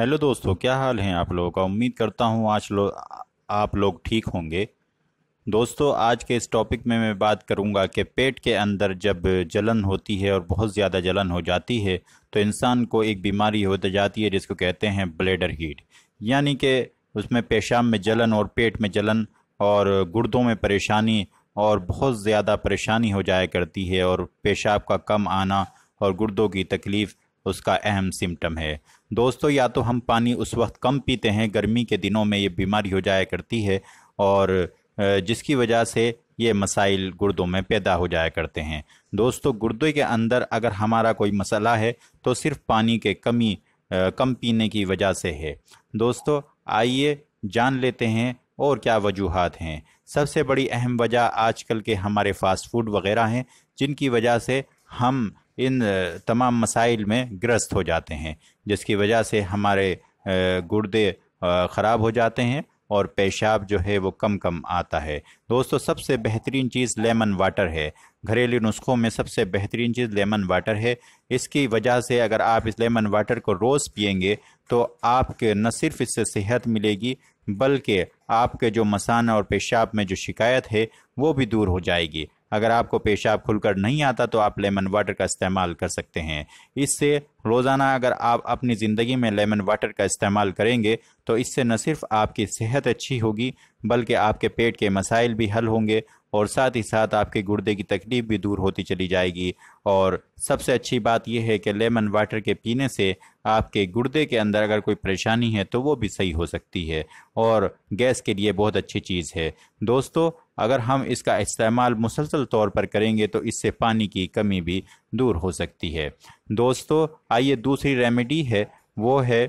hello दोस्तों क्या हाल हैं आप लोगों का उम्मीद करता हूँ आज लोग आप लोग ठीक होंगे दोस्तों आज के इस टॉपिक में मैं बात करूँगा कि पेट के अंदर जब जलन होती है और बहुत ज़्यादा जलन हो जाती है तो इंसान को एक बीमारी हो जाती है जिसको कहते हैं ब्लेडर हीट यानी कि उसमें पेशाब में जलन और पेट में जलन और गुर्दों में परेशानी और बहुत ज़्यादा परेशानी हो जाया करती है और पेशाब का कम आना और गुर्दों की तकलीफ़ उसका अहम सिम्टम है दोस्तों या तो हम पानी उस वक्त कम पीते हैं गर्मी के दिनों में ये बीमारी हो जाया करती है और जिसकी वजह से ये मसाइल गुर्दों में पैदा हो जाया करते हैं दोस्तों गुर्दे के अंदर अगर हमारा कोई मसला है तो सिर्फ पानी के कमी कम पीने की वजह से है दोस्तों आइए जान लेते हैं और क्या वजूहत हैं सबसे बड़ी अहम वजह आजकल के हमारे फ़ास्ट फूड वगैरह हैं जिनकी वजह से हम इन तमाम मसाइल में ग्रस्त हो जाते हैं जिसकी वजह से हमारे गुर्दे ख़राब हो जाते हैं और पेशाब जो है वो कम कम आता है दोस्तों सबसे बेहतरीन चीज़ लेमन वाटर है घरेलू नुस्खों में सबसे बेहतरीन चीज़ लेमन वाटर है इसकी वजह से अगर आप इस लेमन वाटर को रोज़ पियेंगे तो आपके न सिर्फ इससे सेहत मिलेगी बल्कि आपके जो मसाना और पेशाब में जो शिकायत है वो भी दूर हो जाएगी अगर आपको पेशाब खुलकर नहीं आता तो आप लेमन वाटर का इस्तेमाल कर सकते हैं इससे रोज़ाना अगर आप अपनी ज़िंदगी में लेमन वाटर का इस्तेमाल करेंगे तो इससे न सिर्फ आपकी सेहत अच्छी होगी बल्कि आपके पेट के मसाइल भी हल होंगे और साथ ही साथ आपके गुर्दे की तकलीफ भी दूर होती चली जाएगी और सबसे अच्छी बात यह है कि लेमन वाटर के पीने से आपके गुर्दे के अंदर अगर कोई परेशानी है तो वो भी सही हो सकती है और गैस के लिए बहुत अच्छी चीज़ है दोस्तों अगर हम इसका इस्तेमाल मुसलसल तौर पर करेंगे तो इससे पानी की कमी भी दूर हो सकती है दोस्तों आइए दूसरी रेमेडी है वो है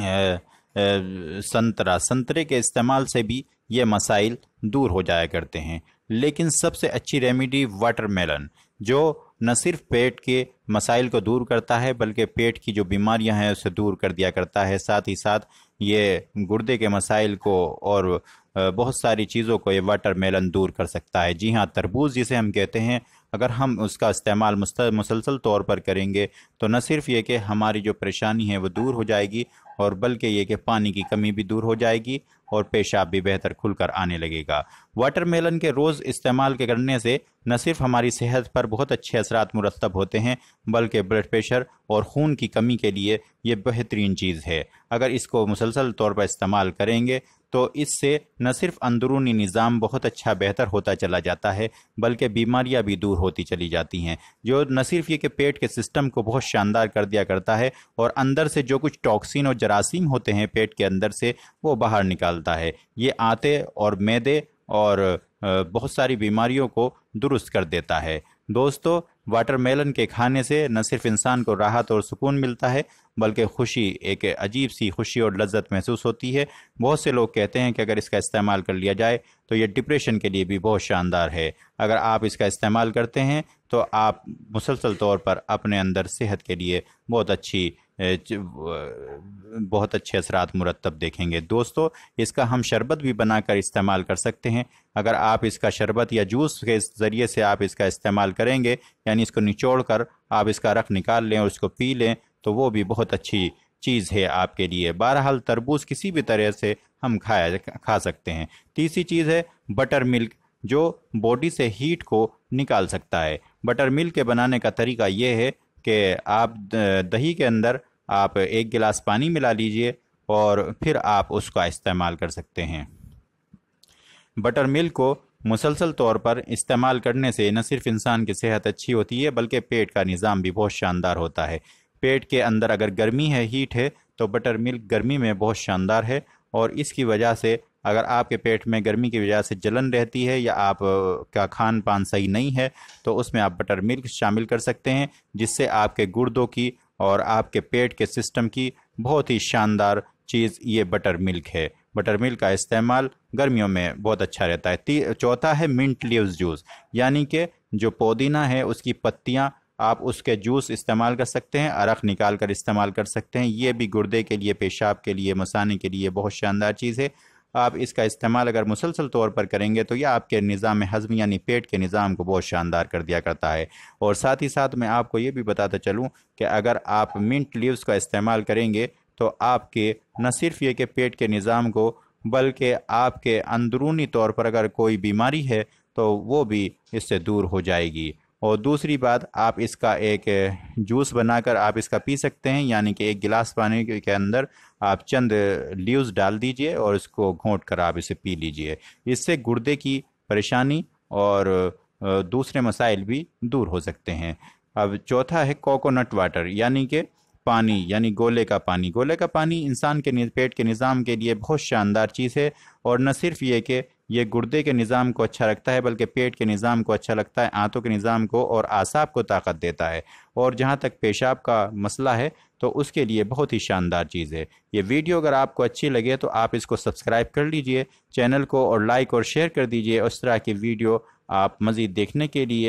आ, संतरा संतरे के इस्तेमाल से भी ये मसाइल दूर हो जाया करते हैं लेकिन सबसे अच्छी रेमेडी वाटरमेलन जो न सिर्फ पेट के मसाइल को दूर करता है बल्कि पेट की जो बीमारियां हैं उसे दूर कर दिया करता है साथ ही साथ ये गुर्दे के मसाइल को और बहुत सारी चीज़ों को ये वाटर मेलन दूर कर सकता है जी हाँ तरबूज जिसे हम कहते हैं अगर हम उसका इस्तेमाल मुसलसल तौर पर करेंगे तो न सिर्फ ये कि हमारी जो परेशानी है वो दूर हो जाएगी और बल्कि ये कि पानी की कमी भी दूर हो जाएगी और पेशाब भी बेहतर खुलकर आने लगेगा वाटर मेलन के रोज़ इस्तेमाल के करने से न सिर्फ हमारी सेहत पर बहुत अच्छे असरात मुरतब होते हैं बल्कि ब्लड प्रेशर और खून की कमी के लिए ये बेहतरीन चीज़ है अगर इसको मुसलसल तौर पर इस्तेमाल करेंगे तो इससे न सिर्फ अंदरूनी निज़ाम बहुत अच्छा बेहतर होता चला जाता है बल्कि बीमारियां भी दूर होती चली जाती हैं जो न सिर्फ ये कि पेट के सिस्टम को बहुत शानदार कर दिया करता है और अंदर से जो कुछ टॉक्सिन और जरासीम होते हैं पेट के अंदर से वो बाहर निकालता है ये आते और मैदे और बहुत सारी बीमारियों को दुरुस्त कर देता है दोस्तों वाटरमेलन के खाने से न सिर्फ इंसान को राहत और सुकून मिलता है बल्कि खुशी एक अजीब सी खुशी और लज्जत महसूस होती है बहुत से लोग कहते हैं कि अगर इसका इस्तेमाल कर लिया जाए तो ये डिप्रेशन के लिए भी बहुत शानदार है अगर आप इसका इस्तेमाल करते हैं तो आप मुसलसल तौर पर अपने अंदर सेहत के लिए बहुत अच्छी बहुत अच्छे असरात मुरतब देखेंगे दोस्तों इसका हम शरबत भी बनाकर इस्तेमाल कर सकते हैं अगर आप इसका शरबत या जूस के ज़रिए से आप इसका इस्तेमाल करेंगे यानी इसको निचोड़ कर आप इसका रख निकाल लें और इसको पी लें तो वो भी बहुत अच्छी चीज़ है आपके लिए बहरहाल तरबूज किसी भी तरह से हम खाया खा सकते हैं तीसरी चीज़ है बटर मिल्क जो बॉडी से हीट को निकाल सकता है बटर मिल्क के बनाने का तरीका यह है कि आप दही के अंदर आप एक गिलास पानी मिला लीजिए और फिर आप उसका इस्तेमाल कर सकते हैं बटर मिल्क को मुसलसल तौर पर इस्तेमाल करने से न सिर्फ इंसान की सेहत अच्छी होती है बल्कि पेट का निज़ाम भी बहुत शानदार होता है पेट के अंदर अगर गर्मी है हीट है तो बटर मिल्क गर्मी में बहुत शानदार है और इसकी वजह से अगर आपके पेट में गर्मी की वजह से जलन रहती है या आप का खान पान सही नहीं है तो उसमें आप बटर मिल्क शामिल कर सकते हैं जिससे आपके गुर्दों की और आपके पेट के सिस्टम की बहुत ही शानदार चीज़ ये बटर मिल्क है बटर मिल्क का इस्तेमाल गर्मियों में बहुत अच्छा रहता है चौथा है मिंट लीव्स जूस यानी कि जो पुदीना है उसकी पत्तियाँ आप उसके जूस इस्तेमाल कर सकते हैं अरख निकाल कर इस्तेमाल कर सकते हैं ये भी गुर्दे के लिए पेशाब के लिए मसाने के लिए बहुत शानदार चीज़ है आप इसका इस्तेमाल अगर मुसलसल तौर पर करेंगे तो यह आपके निज़ाम हज़म यानी पेट के निज़ाम को बहुत शानदार कर दिया करता है और साथ ही साथ मैं आपको ये भी बताता चलूँ कि अगर आप मिंट लीव्स का इस्तेमाल करेंगे तो आपके न सिर्फ ये कि पेट के निज़ाम को बल्कि आपके अंदरूनी तौर पर अगर कोई बीमारी है तो वो भी इससे दूर हो जाएगी और दूसरी बात आप इसका एक जूस बनाकर आप इसका पी सकते हैं यानी कि एक गिलास पानी के अंदर आप चंद लीव्स डाल दीजिए और इसको घोंट कर आप इसे पी लीजिए इससे गुर्दे की परेशानी और दूसरे मसाइल भी दूर हो सकते हैं अब चौथा है कोकोनट वाटर यानी कि पानी यानी गोले का पानी गोले का पानी इंसान के पेट के निज़ाम के लिए बहुत शानदार चीज़ है और न सिर्फ ये कि ये गुर्दे के निज़ाम को अच्छा रखता है बल्कि पेट के निज़ाम को अच्छा लगता है आंतों के निज़ाम को और आसाब को ताकत देता है और जहाँ तक पेशाब का मसला है तो उसके लिए बहुत ही शानदार चीज़ है ये वीडियो अगर आपको अच्छी लगे तो आप इसको सब्सक्राइब कर लीजिए चैनल को और लाइक और शेयर कर दीजिए उस तरह की वीडियो आप मज़ीद देखने के लिए